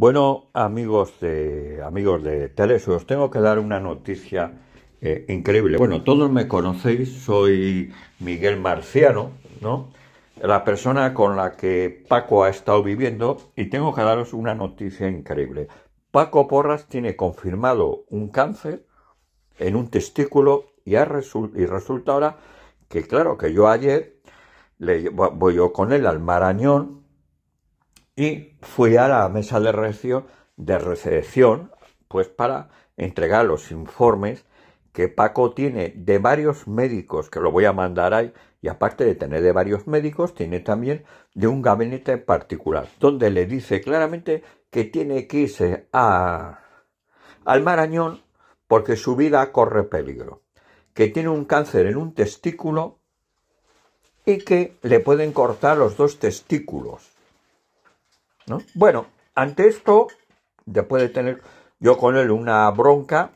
Bueno, amigos de, amigos de Telesu, os tengo que dar una noticia eh, increíble. Bueno, todos me conocéis, soy Miguel Marciano, ¿no? La persona con la que Paco ha estado viviendo y tengo que daros una noticia increíble. Paco Porras tiene confirmado un cáncer en un testículo y, ha y resulta ahora que, claro, que yo ayer le, voy yo con él al Marañón, y fui a la mesa de recepción, pues para entregar los informes que Paco tiene de varios médicos, que lo voy a mandar ahí, y aparte de tener de varios médicos, tiene también de un gabinete particular, donde le dice claramente que tiene que irse a, al Marañón porque su vida corre peligro, que tiene un cáncer en un testículo y que le pueden cortar los dos testículos bueno, ante esto, después de tener yo con él una bronca,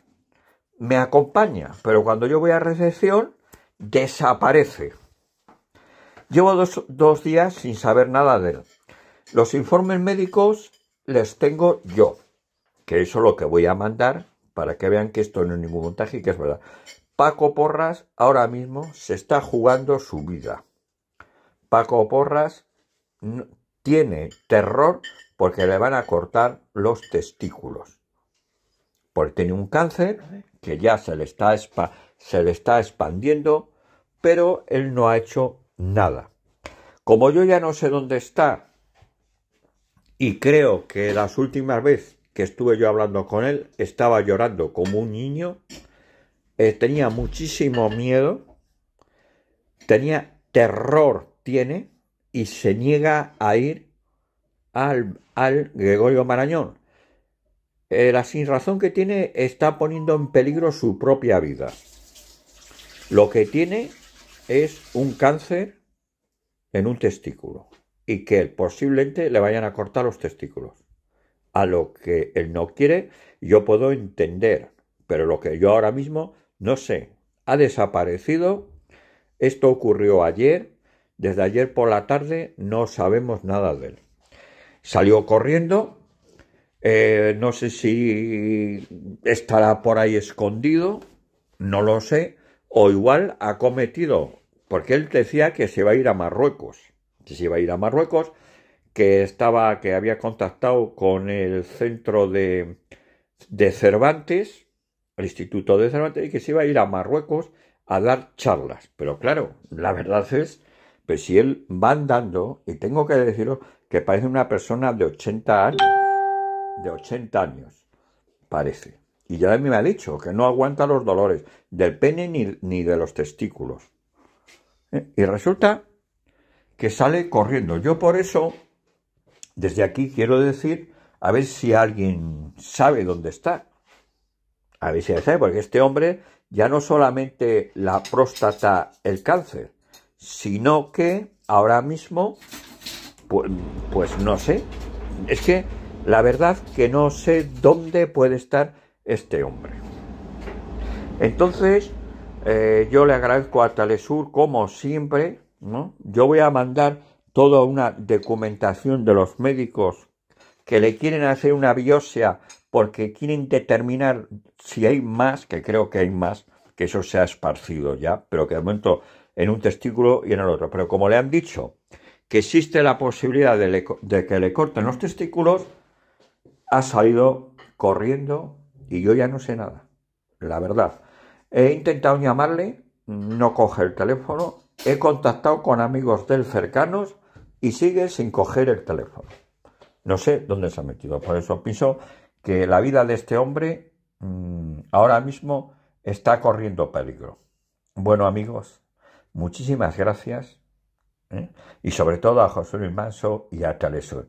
me acompaña, pero cuando yo voy a recepción, desaparece. Llevo dos, dos días sin saber nada de él. Los informes médicos les tengo yo, que eso es lo que voy a mandar para que vean que esto no es ningún montaje y que es verdad. Paco Porras ahora mismo se está jugando su vida. Paco Porras tiene terror porque le van a cortar los testículos. Porque tiene un cáncer que ya se le está, expandiendo, pero él no ha hecho nada. Como yo ya no sé dónde está, y creo que las últimas veces que estuve yo hablando con él, estaba llorando como un niño, eh, tenía muchísimo miedo, tenía terror, tiene, y se niega a ir al, Gregorio Marañón. Eh, la la razón que tiene está poniendo en peligro su propia vida. Lo que tiene es un cáncer en un testículo y que posiblemente le vayan a cortar los testículos. A lo que él no quiere, yo puedo entender, pero lo que yo ahora mismo no sé. Ha desaparecido, esto ocurrió ayer, desde ayer por la tarde no sabemos nada de él. Salió corriendo, eh, no sé si estará por ahí escondido, no lo sé, o igual ha cometido, porque él decía que se iba a ir a Marruecos, que se iba a ir a Marruecos, que estaba, que había contactado con el centro de, de Cervantes, el Instituto de Cervantes, y que se iba a ir a Marruecos a dar charlas. Pero claro, la verdad es pero si él va andando, y tengo que deciros que parece una persona de 80 años, de 80 años, parece. Y ya me ha dicho que no aguanta los dolores del pene ni, de los testículos. ¿Eh? Y resulta que sale corriendo. Yo por eso, desde aquí quiero decir, a ver si alguien sabe dónde está. A ver si sabe, porque este hombre ya no solamente la próstata, el cáncer, sino que ahora mismo, pues, no sé. Es que la verdad que no sé dónde puede estar este hombre. Entonces, eh, yo le agradezco a Talesur como siempre, ¿no? Yo voy a mandar toda una documentación de los médicos que le quieren hacer una biopsia porque quieren determinar si hay más, que creo que hay más, que eso se ha esparcido ya, pero que de momento en un testículo y en el otro. Pero como le han dicho que existe la posibilidad de, que le corten los testículos, ha salido corriendo y yo ya no sé nada, la verdad. He intentado llamarle, no coge el teléfono, he contactado con amigos del cercanos y sigue sin coger el teléfono. No sé dónde se ha metido, por eso pienso que la vida de este hombre mm, ahora mismo está corriendo peligro. Bueno amigos, Muchísimas gracias. ¿eh? Y sobre todo a José Luis Manso y a Talesur.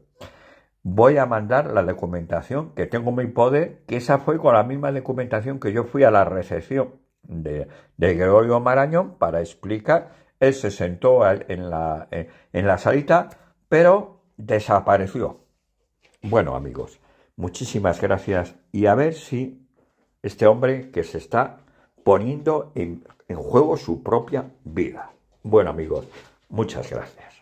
Voy a mandar la documentación que tengo en mi poder, que esa fue con la misma documentación que yo fui a la recepción de, de Gregorio Marañón para explicar. Él se sentó en la, en la salita, pero desapareció. Bueno, amigos, muchísimas gracias y a ver si este hombre que se está poniendo en, juego su propia vida. Bueno amigos, muchas gracias.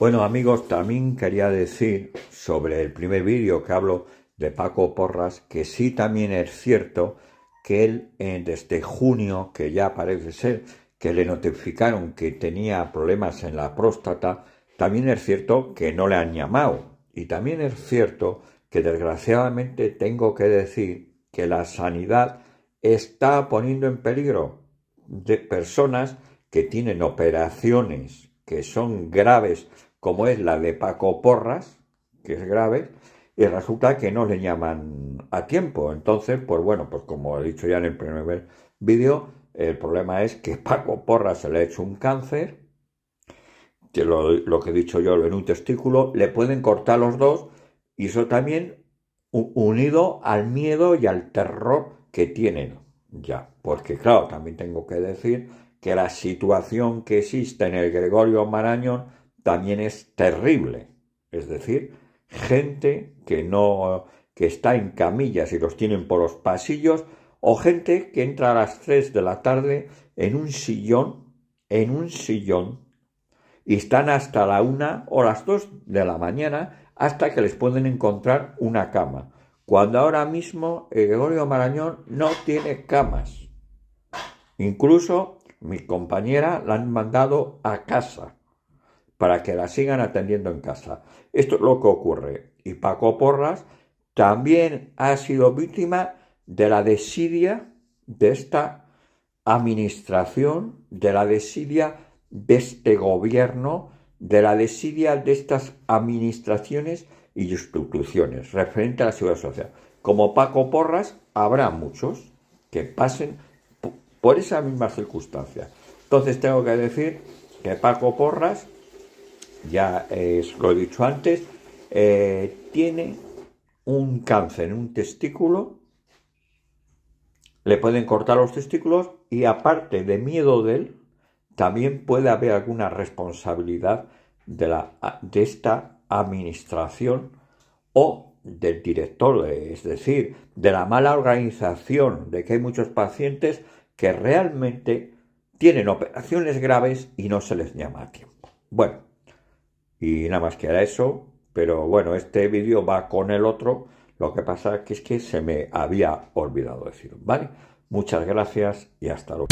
Bueno amigos, también quería decir sobre el primer vídeo que hablo de Paco Porras, que sí también es cierto que él desde junio, que ya parece ser que le notificaron que tenía problemas en la próstata, también es cierto que no le han llamado. Y también es cierto que desgraciadamente tengo que decir que la sanidad está poniendo en peligro de personas que tienen operaciones que son graves, como es la de Paco Porras, que es grave, y resulta que no le llaman a tiempo. Entonces, pues bueno, pues como he dicho ya en el primer vídeo, el problema es que Paco Porras se le ha hecho un cáncer, que lo, lo, que he dicho yo en un testículo, le pueden cortar los dos, y eso también unido al miedo y al terror que tienen ya. Porque claro, también tengo que decir que la situación que existe en el Gregorio Marañón también es terrible. Es decir, gente que no que está en camillas y los tienen por los pasillos o gente que entra a las 3 de la tarde en un sillón, en un sillón y están hasta la una o las 2 de la mañana hasta que les pueden encontrar una cama cuando ahora mismo eh, Gregorio Marañón no tiene camas. Incluso mi compañera la han mandado a casa para que la sigan atendiendo en casa. Esto es lo que ocurre. Y Paco Porras también ha sido víctima de la desidia de esta administración, de la desidia de este gobierno, de la desidia de estas administraciones y instituciones referente a la seguridad social. Como Paco Porras, habrá muchos que pasen por esa misma circunstancia... Entonces tengo que decir que Paco Porras, ya es eh, lo he dicho antes, eh, tiene un cáncer en un testículo, le pueden cortar los testículos y aparte de miedo de él, también puede haber alguna responsabilidad de, la, de esta administración o del director, es decir, de la mala organización, de que hay muchos pacientes que realmente tienen operaciones graves y no se les llama a tiempo. Bueno, y nada más que era eso, pero bueno, este vídeo va con el otro, lo que pasa que es que se me había olvidado decir, ¿vale? Muchas gracias y hasta luego.